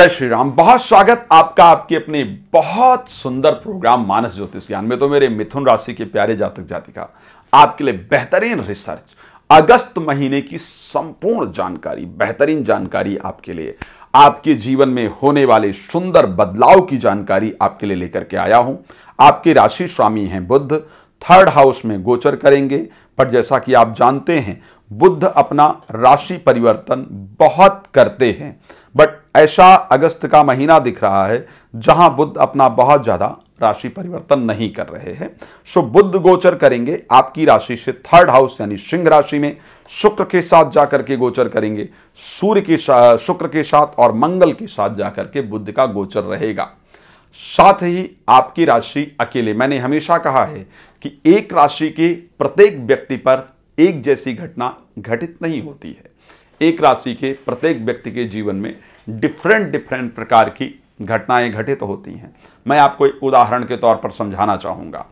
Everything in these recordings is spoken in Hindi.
जय श्री राम बहुत स्वागत आपका आपके अपने बहुत सुंदर प्रोग्राम मानस ज्योतिष ज्ञान में तो मेरे मिथुन राशि के प्यारे जातक जातिका आपके लिए बेहतरीन रिसर्च अगस्त महीने की संपूर्ण जानकारी बेहतरीन जानकारी आपके लिए आपके जीवन में होने वाले सुंदर बदलाव की जानकारी आपके लिए लेकर के आया हूं आपके राशि स्वामी हैं बुद्ध थर्ड हाउस में गोचर करेंगे पर जैसा कि आप जानते हैं बुद्ध अपना राशि परिवर्तन बहुत करते हैं बट ऐसा अगस्त का महीना दिख रहा है जहां बुद्ध अपना बहुत ज़्यादा राशि परिवर्तन नहीं कर रहे हैं सो बुद्ध गोचर करेंगे आपकी राशि से थर्ड हाउस यानी सिंह राशि में शुक्र के साथ जाकर के गोचर करेंगे सूर्य के शुक्र के साथ और मंगल के साथ जाकर के बुद्ध का गोचर रहेगा साथ ही आपकी राशि अकेले मैंने हमेशा कहा है कि एक राशि के प्रत्येक व्यक्ति पर एक जैसी घटना घटित नहीं होती है एक राशि के प्रत्येक व्यक्ति के जीवन में डिफरेंट डिफरेंट प्रकार की घटनाएं घटित तो होती हैं मैं आपको एक उदाहरण के तौर पर समझाना चाहूंगा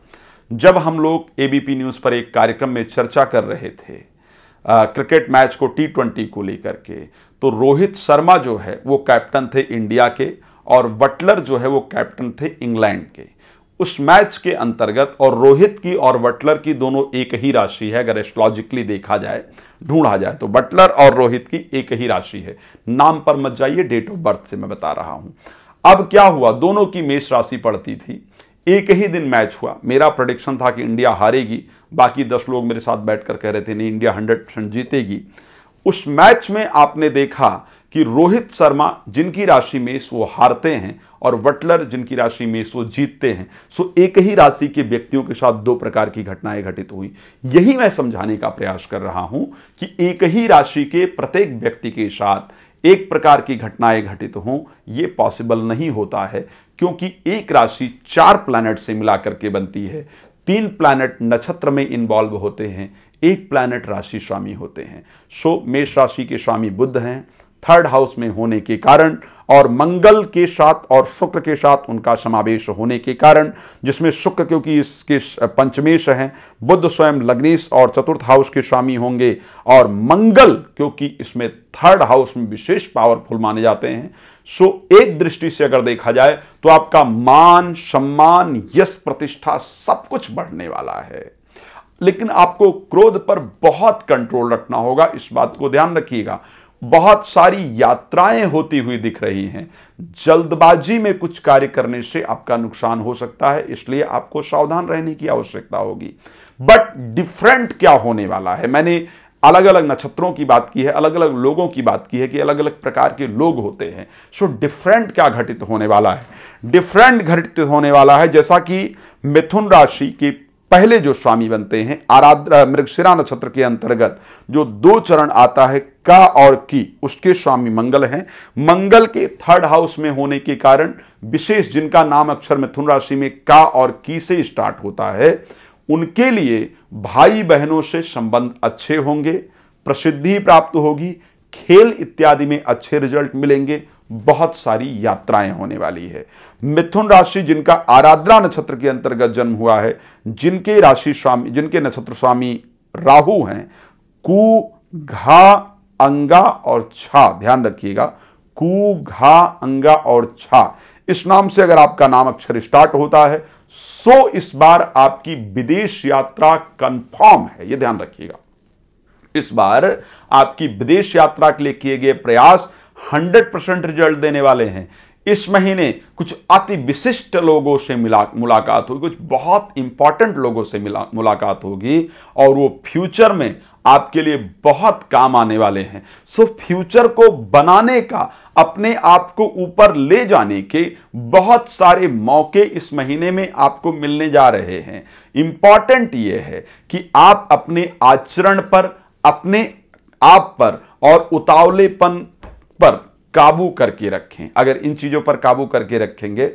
जब हम लोग एबीपी न्यूज़ पर एक कार्यक्रम में चर्चा कर रहे थे आ, क्रिकेट मैच को टी ट्वेंटी को लेकर के तो रोहित शर्मा जो है वो कैप्टन थे इंडिया के और बटलर जो है वो कैप्टन थे इंग्लैंड के उस मैच के अंतर्गत और रोहित की और बटलर की दोनों एक ही राशि है अगर एस्ट्रोलॉजिकली देखा जाए ढूंढा जाए तो बटलर और रोहित की एक ही राशि है नाम पर मत जाइए डेट ऑफ बर्थ से मैं बता रहा हूं अब क्या हुआ दोनों की मेष राशि पड़ती थी एक ही दिन मैच हुआ मेरा प्रोडिक्शन था कि इंडिया हारेगी बाकी दस लोग मेरे साथ बैठकर कह रहे थे नहीं इंडिया हंड्रेड परसेंट जीतेगी उस मैच में आपने देखा कि रोहित शर्मा जिनकी राशि में सो हारते हैं और वटलर जिनकी राशि में सो जीतते हैं सो एक ही राशि के व्यक्तियों के साथ दो प्रकार की घटनाएं घटित हुई यही मैं समझाने का प्रयास कर रहा हूं कि एक ही राशि के प्रत्येक व्यक्ति के साथ एक प्रकार की घटनाएं घटित हों ये पॉसिबल नहीं होता है क्योंकि एक राशि चार प्लैनेट से मिलाकर के बनती है तीन प्लैनेट नक्षत्र में इन्वॉल्व होते हैं एक प्लैनेट राशि स्वामी होते हैं सो मेष राशि के स्वामी बुद्ध हैं थर्ड हाउस में होने के कारण और मंगल के साथ और शुक्र के साथ उनका समावेश होने के कारण जिसमें शुक्र क्योंकि इसके पंचमेश हैं बुद्ध स्वयं लग्नेश और चतुर्थ हाउस के स्वामी होंगे और मंगल क्योंकि इसमें थर्ड हाउस में विशेष पावरफुल माने जाते हैं सो एक दृष्टि से अगर देखा जाए तो आपका मान सम्मान यश प्रतिष्ठा सब कुछ बढ़ने वाला है लेकिन आपको क्रोध पर बहुत कंट्रोल रखना होगा इस बात को ध्यान रखिएगा बहुत सारी यात्राएं होती हुई दिख रही हैं जल्दबाजी में कुछ कार्य करने से आपका नुकसान हो सकता है इसलिए आपको सावधान रहने की आवश्यकता होगी बट डिफरेंट क्या होने वाला है मैंने अलग अलग नक्षत्रों की बात की है अलग अलग लोगों की बात की है कि अलग अलग प्रकार के लोग होते हैं सो so, डिफरेंट क्या घटित होने वाला है डिफरेंट घटित होने वाला है जैसा कि मिथुन राशि के पहले जो स्वामी बनते हैं आराध्र मृगशिरा नक्षत्र के अंतर्गत जो दो चरण आता है का और की उसके स्वामी मंगल हैं मंगल के थर्ड हाउस में होने के कारण विशेष जिनका नाम अक्षर मिथुन राशि में का और की से स्टार्ट होता है उनके लिए भाई बहनों से संबंध अच्छे होंगे प्रसिद्धि प्राप्त होगी खेल इत्यादि में अच्छे रिजल्ट मिलेंगे बहुत सारी यात्राएं होने वाली है मिथुन राशि जिनका आराध्रा नक्षत्र के अंतर्गत जन्म हुआ है जिनके राशि स्वामी जिनके नक्षत्र स्वामी राहु हैं कु घा अंगा और छा ध्यान रखिएगा कु घा अंगा और छा इस नाम से अगर आपका नाम अक्षर स्टार्ट होता है सो इस बार आपकी विदेश यात्रा कंफर्म है यह ध्यान रखिएगा इस बार आपकी विदेश यात्रा के लिए किए गए प्रयास हंड्रेड परसेंट रिजल्ट देने वाले हैं इस महीने कुछ अति विशिष्ट लोगों से मिला मुलाकात होगी कुछ बहुत इंपॉर्टेंट लोगों से मिला मुलाकात होगी और वो फ्यूचर में आपके लिए बहुत काम आने वाले हैं सो फ्यूचर को बनाने का अपने आप को ऊपर ले जाने के बहुत सारे मौके इस महीने में आपको मिलने जा रहे हैं इंपॉर्टेंट ये है कि आप अपने आचरण पर अपने आप पर और उतावलेपन पर काबू करके रखें अगर इन चीजों पर काबू करके रखेंगे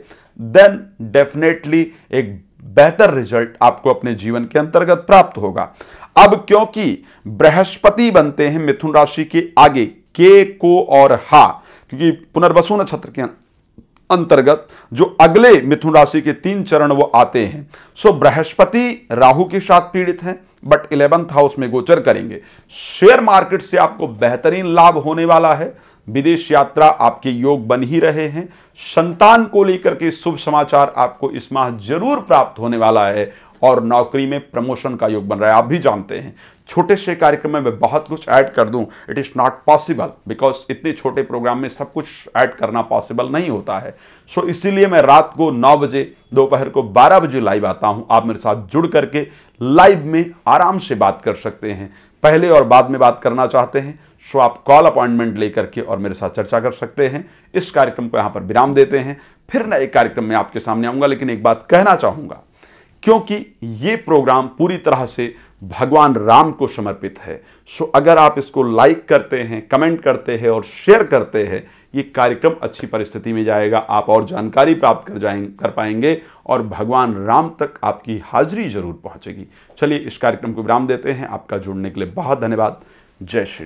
देन डेफिनेटली एक बेहतर रिजल्ट आपको अपने जीवन के अंतर्गत प्राप्त होगा अब क्योंकि बृहस्पति बनते हैं मिथुन राशि के आगे के को और हा क्योंकि पुनर्वसु नक्षत्र के अंतर्गत जो अगले मिथुन राशि के तीन चरण वो आते हैं सो बृहस्पति राहु के साथ पीड़ित हैं बट इलेवंथ हाउस में गोचर करेंगे शेयर मार्केट से आपको बेहतरीन लाभ होने वाला है विदेश यात्रा आपके योग बन ही रहे हैं संतान को लेकर के शुभ समाचार आपको इस माह जरूर प्राप्त होने वाला है और नौकरी में प्रमोशन का योग बन रहा है आप भी जानते हैं छोटे से कार्यक्रम में मैं बहुत कुछ ऐड कर दूं it is not possible because इतने छोटे प्रोग्राम में सब कुछ ऐड करना पॉसिबल नहीं होता है सो so, इसीलिए मैं रात को नौ बजे दोपहर को बारह बजे लाइव आता हूं आप मेरे साथ जुड़ करके लाइव में आराम से बात कर सकते हैं पहले और बाद में बात करना चाहते हैं सो आप कॉल अपॉइंटमेंट लेकर के और मेरे साथ चर्चा कर सकते हैं इस कार्यक्रम को यहाँ पर विराम देते हैं फिर एक कार्यक्रम में आपके सामने आऊँगा लेकिन एक बात कहना चाहूँगा क्योंकि ये प्रोग्राम पूरी तरह से भगवान राम को समर्पित है सो अगर आप इसको लाइक करते हैं कमेंट करते हैं और शेयर करते हैं ये कार्यक्रम अच्छी परिस्थिति में जाएगा आप और जानकारी प्राप्त कर जाएंगे कर पाएंगे और भगवान राम तक आपकी हाजिरी जरूर पहुंचेगी चलिए इस कार्यक्रम को विराम देते हैं आपका जुड़ने के लिए बहुत धन्यवाद जय श्री